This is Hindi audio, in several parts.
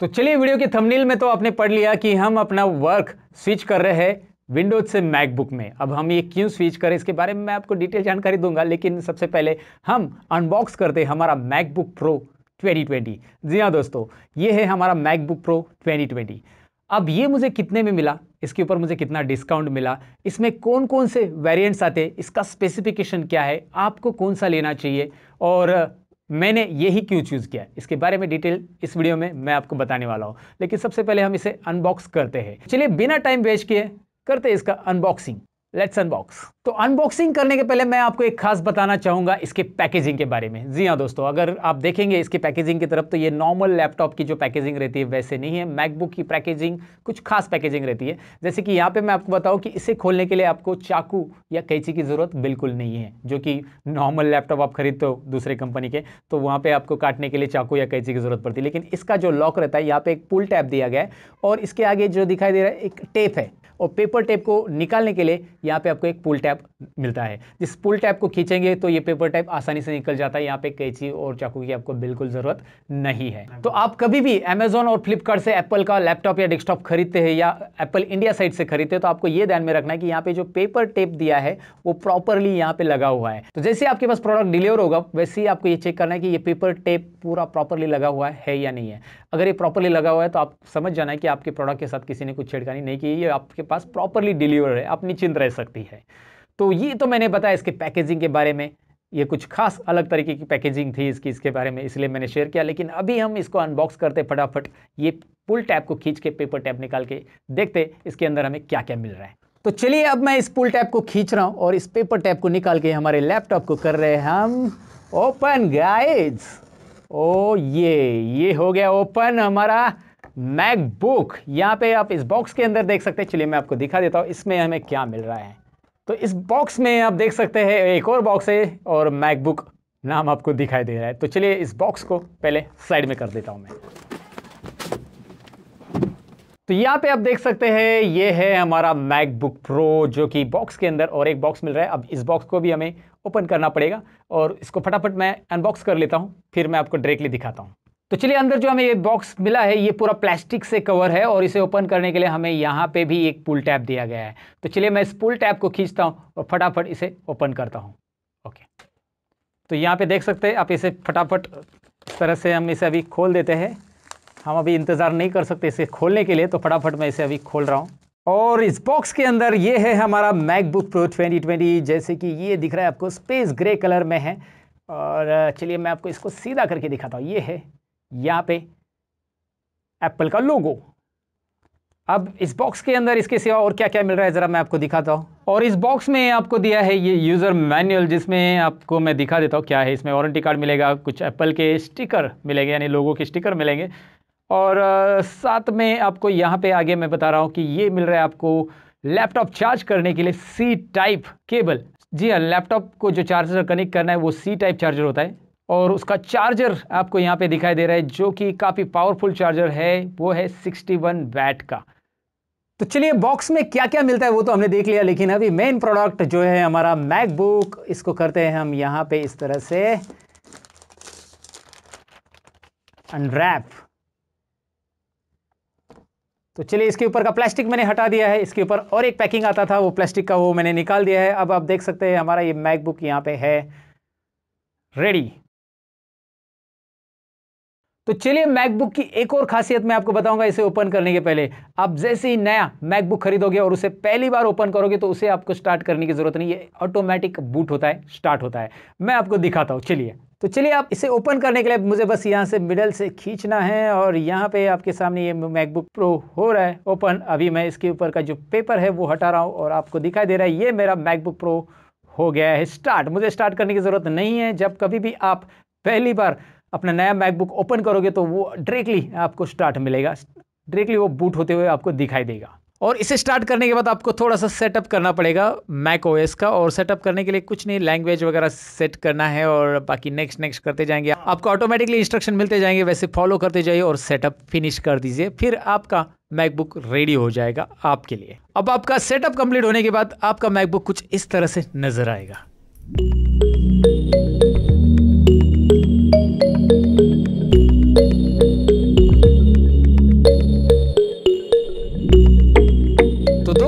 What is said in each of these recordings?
तो चलिए वीडियो के थंबनेल में तो आपने पढ़ लिया कि हम अपना वर्क स्विच कर रहे हैं विंडोज से मैकबुक में अब हम ये क्यों स्विच करें इसके बारे में मैं आपको डिटेल जानकारी दूंगा लेकिन सबसे पहले हम अनबॉक्स करते हैं हमारा मैकबुक प्रो 2020 जी हाँ दोस्तों ये है हमारा मैकबुक प्रो 2020 अब ये मुझे कितने में मिला इसके ऊपर मुझे कितना डिस्काउंट मिला इसमें कौन कौन से वेरियंट्स आते इसका स्पेसिफिकेशन क्या है आपको कौन सा लेना चाहिए और मैंने यही क्यों चूज़ किया इसके बारे में डिटेल इस वीडियो में मैं आपको बताने वाला हूँ लेकिन सबसे पहले हम इसे अनबॉक्स करते हैं चलिए बिना टाइम वेस्ट किए करते इसका अनबॉक्सिंग लेट्स अनबॉक्स तो अनबॉक्सिंग करने के पहले मैं आपको एक खास बताना चाहूंगा इसके पैकेजिंग के बारे में जी हाँ दोस्तों अगर आप देखेंगे इसके पैकेजिंग की तरफ तो ये नॉर्मल लैपटॉप की जो पैकेजिंग रहती है वैसे नहीं है मैकबुक की पैकेजिंग कुछ खास पैकेजिंग रहती है जैसे कि यहाँ पे मैं आपको बताऊँ कि इसे खोलने के लिए आपको चाकू या कैची की ज़रूरत बिल्कुल नहीं है जो कि नॉर्मल लैपटॉप आप खरीदते हो दूसरे कंपनी के तो वहाँ पर आपको काटने के लिए चाकू या कैची की ज़रूरत पड़ती है लेकिन इसका जो लॉक रहता है यहाँ पर एक पुल टैप दिया गया है और इसके आगे जो दिखाई दे रहा है एक टेप है और पेपर टेप को निकालने के लिए यहाँ पे आपको एक पुल टैप मिलता है जिस पुल टैप को खींचेंगे तो ये पेपर टैप आसानी से निकल जाता है यहाँ पे कैची और चाकू की आपको बिल्कुल ज़रूरत नहीं है तो आप कभी भी अमेजोन और फ्लिपकार्ट से एप्पल का लैपटॉप या डेस्कटॉप खरीदते हैं या एप्पल इंडिया साइट से खरीदते हैं तो आपको ये ध्यान में रखना है कि यहाँ पे जो पेपर टेप दिया है वो प्रॉपरली यहाँ पे लगा हुआ है तो जैसे आपके पास प्रोडक्ट डिलीवर होगा वैसे ही आपको ये चेक करना है कि ये पेपर टेप पूरा प्रॉपरली लगा हुआ है या नहीं है अगर ये प्रॉपरली लगा हुआ है तो आप समझ जाना है कि आपके प्रोडक्ट के साथ किसी ने कुछ छेड़खानी नहीं की ये आपके पास प्रॉपरली डिलीवर है आप निश्चिंत रहे रह सकती है तो ये तो मैंने बताया इसके पैकेजिंग के बारे में ये कुछ खास अलग तरीके की पैकेजिंग थी इसकी इसके बारे में इसलिए मैंने शेयर किया लेकिन अभी हम इसको अनबॉक्स करते फटाफट ये पुल टैप को खींच के पेपर टैप निकाल के देखते इसके अंदर हमें क्या क्या मिल रहा है तो चलिए अब मैं इस पुल टैप को खींच रहा हूँ और इस पेपर टैप को निकाल के हमारे लैपटॉप को कर रहे हैं हम ओपन गाइज ओ ये ये हो गया ओपन हमारा मैकबुक यहाँ पे आप इस बॉक्स के अंदर देख सकते हैं चलिए मैं आपको दिखा देता हूँ इसमें हमें क्या मिल रहा है तो इस बॉक्स में आप देख सकते हैं एक और बॉक्स है और मैकबुक नाम आपको दिखाई दे रहा है तो चलिए इस बॉक्स को पहले साइड में कर देता हूँ मैं तो यहाँ पे आप देख सकते हैं ये है हमारा मैकबुक प्रो जो कि बॉक्स के अंदर और एक बॉक्स मिल रहा है अब इस बॉक्स को भी हमें ओपन करना पड़ेगा और इसको फटाफट मैं अनबॉक्स कर लेता हूँ फिर मैं आपको डायरेक्टली दिखाता हूँ तो चलिए अंदर जो हमें ये बॉक्स मिला है ये पूरा प्लास्टिक से कवर है और इसे ओपन करने के लिए हमें यहाँ पे भी एक पुल टैप दिया गया है तो चलिए मैं इस पुल टैप को खींचता हूँ और फटाफट इसे ओपन करता हूँ ओके तो यहाँ पे देख सकते हैं आप इसे फटाफट इस तरह से हम इसे अभी खोल देते हैं हम अभी इंतज़ार नहीं कर सकते इसे खोलने के लिए तो फटाफट मैं इसे अभी खोल रहा हूँ और इस बॉक्स के अंदर ये है हमारा मैकबुक प्रो ट्वेंटी जैसे कि ये दिख रहा है आपको स्पेस ग्रे कलर में है और चलिए मैं आपको इसको सीधा करके दिखाता हूँ ये है यहां पे एप्पल का लोगो अब इस बॉक्स के अंदर इसके सिवा और क्या क्या मिल रहा है ज़रा मैं आपको दिखाता हूं और इस बॉक्स में आपको दिया है ये यूज़र मैनुअल जिसमें आपको मैं दिखा देता हूं क्या है इसमें वारंटी कार्ड मिलेगा कुछ एप्पल के स्टिकर मिलेंगे यानी लोगों के स्टिकर मिलेंगे और साथ में आपको यहाँ पे आगे मैं बता रहा हूँ कि ये मिल रहा है आपको लैपटॉप चार्ज करने के लिए सी टाइप केबल जी हाँ लैपटॉप को जो चार्जर कनेक्ट करना है वो सी टाइप चार्जर होता है और उसका चार्जर आपको यहाँ पे दिखाई दे रहा है जो कि काफ़ी पावरफुल चार्जर है वो है 61 वैट का तो चलिए बॉक्स में क्या क्या मिलता है वो तो हमने देख लिया लेकिन अभी मेन प्रोडक्ट जो है हमारा मैकबुक इसको करते हैं हम यहाँ पे इस तरह से अनरैप तो चलिए इसके ऊपर का प्लास्टिक मैंने हटा दिया है इसके ऊपर और एक पैकिंग आता था वो प्लास्टिक का वो मैंने निकाल दिया है अब आप देख सकते हैं हमारा ये मैकबुक यहाँ पे है रेडी तो चलिए मैकबुक की एक और खासियत मैं आपको बताऊंगा इसे ओपन करने के पहले आप जैसे ही नया मैकबुक खरीदोगे और उसे पहली बार ओपन करोगे तो उसे आपको स्टार्ट करने की ज़रूरत नहीं है ऑटोमेटिक बूट होता है स्टार्ट होता है मैं आपको दिखाता हूँ चलिए तो चलिए आप इसे ओपन करने के लिए मुझे बस यहाँ से मिडल से खींचना है और यहाँ पे आपके सामने ये मैकबुक प्रो हो रहा है ओपन अभी मैं इसके ऊपर का जो पेपर है वो हटा रहा हूँ और आपको दिखाई दे रहा है ये मेरा मैकबुक प्रो हो गया है स्टार्ट मुझे स्टार्ट करने की ज़रूरत नहीं है जब कभी भी आप पहली बार अपना नया मैकबुक ओपन करोगे तो वो डायरेक्टली आपको स्टार्ट मिलेगा डायरेक्टली वो बूट होते हुए आपको दिखाई देगा और इसे स्टार्ट करने के बाद आपको थोड़ा सा सेटअप करना पड़ेगा मैक ओएस का और सेटअप करने के लिए कुछ नहीं लैंग्वेज वगैरह सेट करना है और बाकी नेक्स्ट नेक्स्ट करते जाएंगे आपको ऑटोमेटिकली इंस्ट्रक्शन मिलते जाएंगे वैसे फॉलो करते जाइए और सेटअप फिनिश कर दीजिए फिर आपका मैकबुक रेडी हो जाएगा आपके लिए अब आपका सेटअप कंप्लीट होने के बाद आपका मैकबुक कुछ इस तरह से नजर आएगा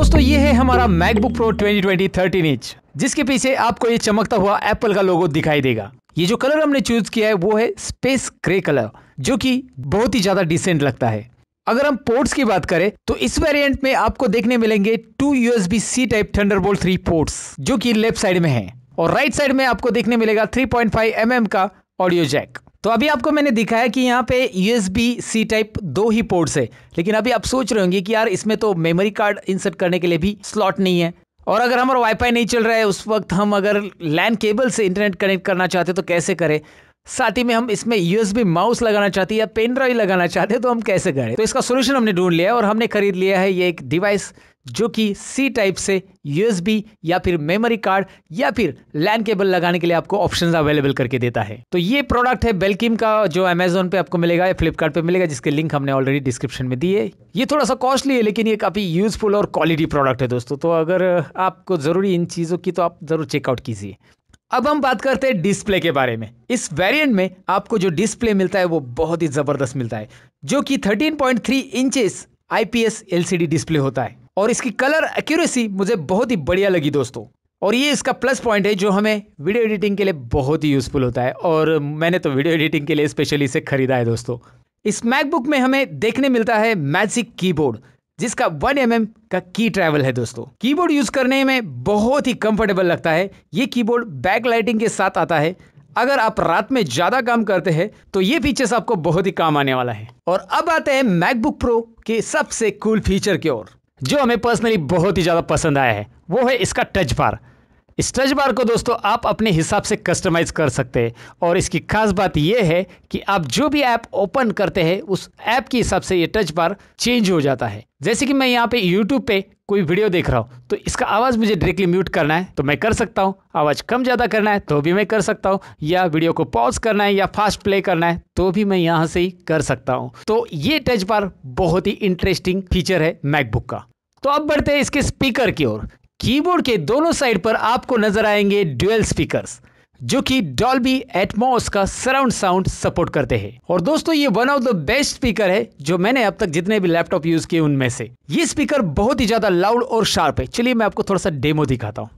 दोस्तों ये है हमारा मैकबुक प्रो 2020 13 इंच जिसके पीछे आपको ये चमकता हुआ एप्पल का लोगो दिखाई देगा ये जो कलर हमने चूज किया है वो है स्पेस ग्रे कलर जो कि बहुत ही ज्यादा डिसेंट लगता है अगर हम पोर्ट्स की बात करें तो इस वेरिएंट में आपको देखने मिलेंगे two USB C type thunderbolt three ports जो कि लेफ्ट साइड में है और राइट साइड में आपको देखने मिलेगा 3.5 पॉइंट mm का ऑडियो जैक तो अभी आपको मैंने दिखाया कि यहाँ पे U S B C type दो ही पोर्ट्स है लेकिन अभी आप सोच रहे होंगे कि यार इसमें तो मेमोरी कार्ड इंसर्ट करने के लिए भी स्लॉट नहीं है और अगर हमारा वाईफाई नहीं चल रहा है उस वक्त हम अगर लैंड केबल से इंटरनेट कनेक्ट करना चाहते तो कैसे करें साथ ही में हम इसमें यूएसबी माउस लगाना चाहते हैं या पेन ड्राइव लगाना चाहते हैं तो हम कैसे करें तो इसका सोल्यूशन हमने ढूंढ लिया और हमने खरीद लिया है ये एक डिवाइस जो कि सी टाइप से यूएसबी या फिर मेमोरी कार्ड या फिर लैंड केबल लगाने के लिए आपको ऑप्शंस अवेलेबल करके देता है तो ये प्रोडक्ट है बेलकिम का जो अमेजोन पे आपको मिलेगा या फ्लिपकार्ट पे मिलेगा जिसके लिंक हमने ऑलरेडी डिस्क्रिप्शन में दिए ये थोड़ा सा कॉस्टली है लेकिन ये काफ़ी यूजफुल और क्वालिटी प्रोडक्ट है दोस्तों तो अगर आपको ज़रूरी इन चीज़ों की तो आप ज़रूर चेकआउट कीजिए अब हम बात करते हैं डिस्प्ले के बारे में इस वेरिएंट में आपको जो डिस्प्ले मिलता है वो बहुत ही ज़बरदस्त मिलता है जो कि 13.3 इंचेस आईपीएस एलसीडी डिस्प्ले होता है और इसकी कलर एक्यूरेसी मुझे बहुत ही बढ़िया लगी दोस्तों और ये इसका प्लस पॉइंट है जो हमें वीडियो एडिटिंग के लिए बहुत ही यूज़फुल होता है और मैंने तो वीडियो एडिटिंग के लिए स्पेशली इसे खरीदा है दोस्तों इस मैकबुक में हमें देखने मिलता है मैजिक कीबोर्ड जिसका 1 एम mm का की ट्रैवल है दोस्तों कीबोर्ड यूज़ करने में बहुत ही कंफर्टेबल लगता है ये कीबोर्ड बैक लाइटिंग के साथ आता है अगर आप रात में ज़्यादा काम करते हैं तो ये फीचर्स आपको बहुत ही काम आने वाला है और अब आते हैं मैकबुक प्रो के सबसे कूल फीचर की ओर जो हमें पर्सनली बहुत ही ज़्यादा पसंद आया है वो है इसका टच बार इस टच बार को दोस्तों आप अपने हिसाब से कस्टमाइज़ कर सकते हैं और इसकी खास बात यह है कि आप जो भी ऐप ओपन करते हैं उस ऐप के हिसाब से ये टच बार चेंज हो जाता है जैसे कि मैं यहाँ पे यूट्यूब पे कोई वीडियो देख रहा हूँ तो इसका आवाज़ मुझे डायरेक्टली म्यूट करना है तो मैं कर सकता हूँ आवाज़ कम ज़्यादा करना है तो भी मैं कर सकता हूँ या वीडियो को पॉज करना है या फास्ट प्ले करना है तो भी मैं यहाँ से ही कर सकता हूँ तो ये टच बार बहुत ही इंटरेस्टिंग फीचर है मैकबुक का तो अब बढ़ते हैं इसके स्पीकर की ओर कीबोर्ड के दोनों साइड पर आपको नजर आएंगे ड्यूएल स्पीकर्स जो कि डॉल्बी एटमोस का सराउंड साउंड सपोर्ट करते हैं और दोस्तों ये one of the best speaker है जो मैंने अब तक जितने भी लैपटॉप यूज किए उनमें से ये स्पीकर बहुत ही ज्यादा लाउड और शार्प है चलिए मैं आपको थोड़ा सा डेमो दिखाता हूँ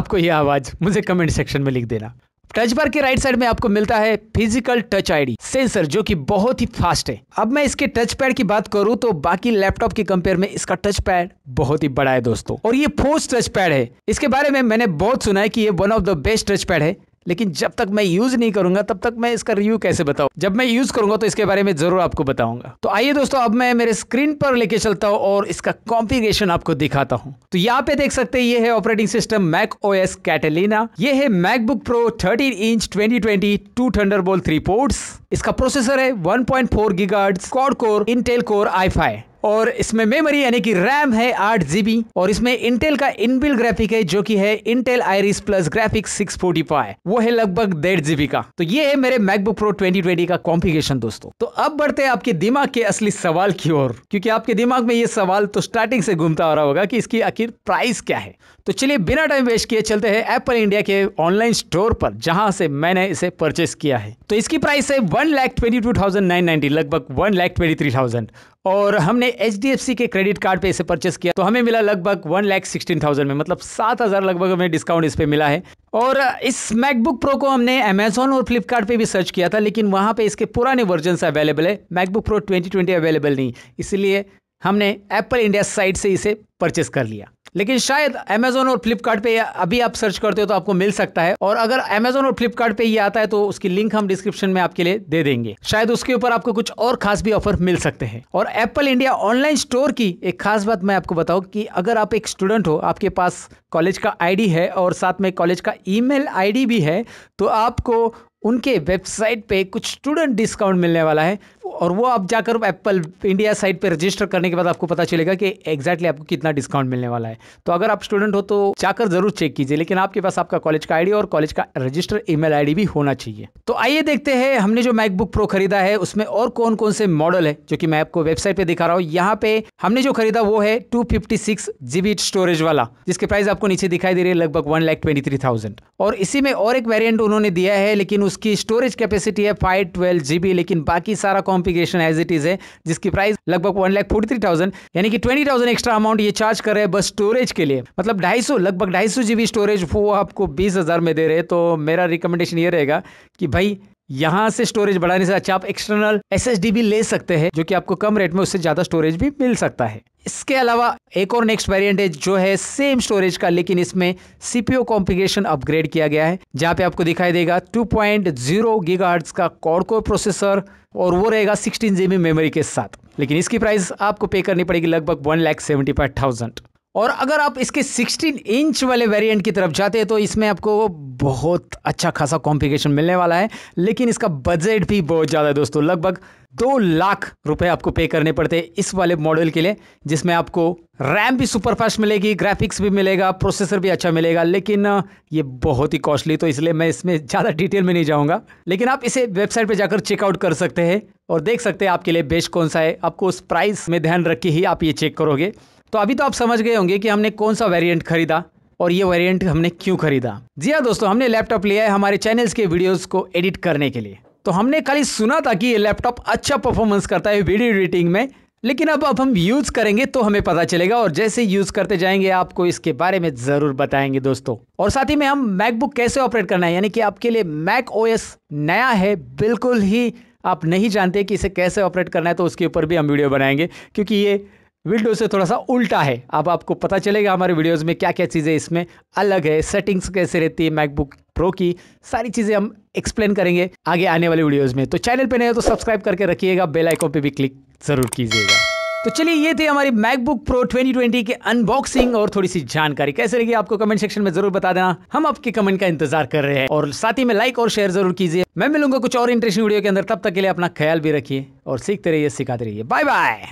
आपको यह आवाज़ मुझे कमेंट सेक्शन में लिख देना टच बार के राइट साइड में आपको मिलता है फिजिकल टच आईडी सेंसर जो कि बहुत ही फास्ट है अब मैं इसके टच पैड की बात करूं तो बाकी लैपटॉप के कंपेयर में इसका टच पैड बहुत ही बड़ा है दोस्तों और ये फोर्स टच पैड है इसके बारे में मैंने बहुत सुना है कि ये one of the best touch pad है लेकिन जब तक मैं यूज़ नहीं करूंगा तब तक मैं इसका रिव्यू कैसे बताऊं जब मैं यूज़ करूंगा तो इसके बारे में ज़रूर आपको बताऊंगा तो आइए दोस्तों अब मैं मेरे स्क्रीन पर लेके चलता हूं और इसका कॉम्पिगेशन आपको दिखाता हूं तो यहाँ पे देख सकते हैं ये है operating system Mac O S Catalina ये है MacBook Pro thirteen inch twenty twenty two thunder bolt three ports इसका प्रोसेसर है one point four gigahertz core Intel core I five और इसमें मेमोरी यानी कि रैम है आठ जीबी और इसमें इंटेल का इनबिल ग्राफिक है जो कि है Intel Iris plus graphic six forty five वो है लगभग डेढ़ जीबी का तो ये है मेरे मैकबुक प्रो ट्वेंटी ट्वेंटी का कॉम्पिकेशन दोस्तों तो अब बढ़ते हैं आपके दिमाग के असली सवाल की ओर क्योंकि आपके दिमाग में ये सवाल तो स्टार्टिंग से घूमता हो रहा होगा कि इसकी आखिर प्राइस क्या है तो चलिए बिना टाइम वेस्ट किए चलते हैं एप्पल इंडिया के ऑनलाइन स्टोर पर जहां से मैंने इसे परचेस किया है तो इसकी प्राइस है one lakh twenty two thousand nine ninety लगभग one lakh twenty three thousand और हमने एच के क्रेडिट कार्ड पे इसे परचेस किया तो हमें मिला लगभग वन लैख सिक्सटीन थाउजेंड में मतलब सात हज़ार लगभग हमें डिस्काउंट इस पर मिला है और इस मैकबुक प्रो को हमने अमेजोन और फ्लिपकार्ट पे भी सर्च किया था लेकिन वहां पे इसके पुराने वर्जन अवेलेबल है मैकबुक प्रो ट्वेंटी अवेलेबल नहीं इसलिए हमने एप्पल इंडिया साइट से इसे परचेस कर लिया लेकिन शायद अमेजोन और फ्लिपकार्ट पे अभी आप सर्च करते हो तो आपको मिल सकता है और अगर अमेजोन और फ्लिपकार्ट पे ये आता है तो उसकी लिंक हम डिस्क्रिप्शन में आपके लिए दे देंगे शायद उसके ऊपर आपको कुछ और खास भी ऑफर मिल सकते हैं और एप्पल इंडिया ऑनलाइन स्टोर की एक खास बात मैं आपको बताऊँ कि अगर आप एक स्टूडेंट हो आपके पास कॉलेज का आईडी है और साथ में कॉलेज का ईमेल आईडी भी है तो आपको उनके वेबसाइट पे कुछ स्टूडेंट डिस्काउंट मिलने वाला है और वो आप जाकर एप्पल इंडिया साइट पे रजिस्टर करने के बाद आपको पता चलेगा कि एग्जैक्टली आपको कितना डिस्काउंट मिलने वाला है तो अगर आप स्टूडेंट हो तो जाकर जरूर चेक कीजिए लेकिन आपके पास आपका कॉलेज का आईडी और कॉलेज का रजिस्टर ईमेल आईडी भी होना चाहिए तो आइए देखते हैं हमने जो मैकबुक प्रो खरीदा है उसमें और कौन कौन से मॉडल है जो कि मैं आपको वेबसाइट पे दिखा रहा हूँ यहाँ पे हमने जो खरीदा वो है टू फिफ्टी स्टोरेज वाला जिसके प्राइस आपको नीचे दिखाई दे रही है लगभग वन और इसी में और एक वेरियंट उन्होंने दिया है लेकिन उसकी स्टोरेज कैपेसिटी है फाइव ट्वेल्व जीबी लेकिन बाकी सारा कॉम्पिकेशन एज इट इज है जिसकी प्राइस लगभग one lakh forty three thousand यानी कि ट्वेंटी थाउजेंड एक्स्ट्रा अमाउंट ये चार्ज कर रहे हैं बस स्टोरेज के लिए मतलब ढाई सौ लगभग ढाई सौ जीबी स्टोरेज वो आपको बीस हजार में दे रहे हैं तो मेरा रिकमेंडेशन ये रहेगा कि भाई यहाँ से स्टोरेज बढ़ाने से अच्छा आप एक्सटर्नल एस भी ले सकते हैं जो कि आपको कम रेट में उससे ज्यादा स्टोरेज भी मिल सकता है इसके अलावा एक और नेक्स्ट वेरिएंट है जो है सेम स्टोरेज का लेकिन इसमें सीपीओ कॉम्पिकेशन अपग्रेड किया गया है जहां पे आपको दिखाई देगा 2.0 पॉइंट का कॉड कोर प्रोसेसर और वो रहेगा सिक्सटीन जीबी मेमोरी के साथ लेकिन इसकी प्राइस आपको पे करनी पड़ेगी लगभग one lakh seventy five thousand और अगर आप इसके 16 इंच वाले वेरिएंट की तरफ जाते हैं तो इसमें आपको बहुत अच्छा खासा कॉम्प्लिकेशन मिलने वाला है लेकिन इसका बजट भी बहुत ज़्यादा है दोस्तों लगभग दो लाख रुपए आपको पे करने पड़ते हैं इस वाले मॉडल के लिए जिसमें आपको रैम भी सुपर फास्ट मिलेगी ग्राफिक्स भी मिलेगा प्रोसेसर भी अच्छा मिलेगा लेकिन ये बहुत ही कॉस्टली तो इसलिए मैं इसमें ज़्यादा डिटेल में नहीं जाऊँगा लेकिन आप इसे वेबसाइट पर जाकर चेकआउट कर सकते हैं और देख सकते हैं आपके लिए बेस्ट कौन सा है आपको उस प्राइस में ध्यान रख के ही आप ये चेक करोगे तो अभी तो आप समझ गए होंगे कि हमने कौन सा वेरिएंट खरीदा और ये वेरिएंट हमने क्यों खरीदा जी हाँ दोस्तों हमने लैपटॉप लिया है हमारे चैनल्स के वीडियोस को एडिट करने के लिए तो हमने खाली सुना था कि ये लैपटॉप अच्छा परफॉर्मेंस करता है वीडियो एडिटिंग में लेकिन अब अब हम यूज़ करेंगे तो हमें पता चलेगा और जैसे यूज़ करते जाएंगे आपको इसके बारे में ज़रूर बताएंगे दोस्तों और साथ ही में हम मैकबुक कैसे ऑपरेट करना है यानी कि आपके लिए मैक ओएस नया है बिल्कुल ही आप नहीं जानते कि इसे कैसे ऑपरेट करना है तो उसके ऊपर भी हम वीडियो बनाएंगे क्योंकि ये विंडोज से थोड़ा सा उल्टा है अब आपको पता चलेगा हमारे वीडियोज़ में क्या क्या चीज़ें इसमें अलग है सेटिंग्स कैसे रहती है मैकबुक प्रो की सारी चीज़ें हम एक्सप्लेन करेंगे आगे आने वाले वीडियोज़ में तो चैनल पर नहीं तो सब्सक्राइब करके रखिएगा बेल आइकॉन पे भी क्लिक ज़रूर कीजिएगा तो चलिए ये थे हमारी मैकबुक प्रो 2020 के अनबॉक्सिंग और थोड़ी सी जानकारी कैसे लगी आपको कमेंट सेक्शन में जरूर बता देना हम आपके कमेंट का इंतजार कर रहे हैं और साथ ही में लाइक और शेयर जरूर कीजिए मैं मिलूंगा कुछ और इंटरेस्टिंग वीडियो के अंदर तब तक के लिए अपना ख्याल भी रखिए और सीखते रहिए सिखाते रहिए बाय बाय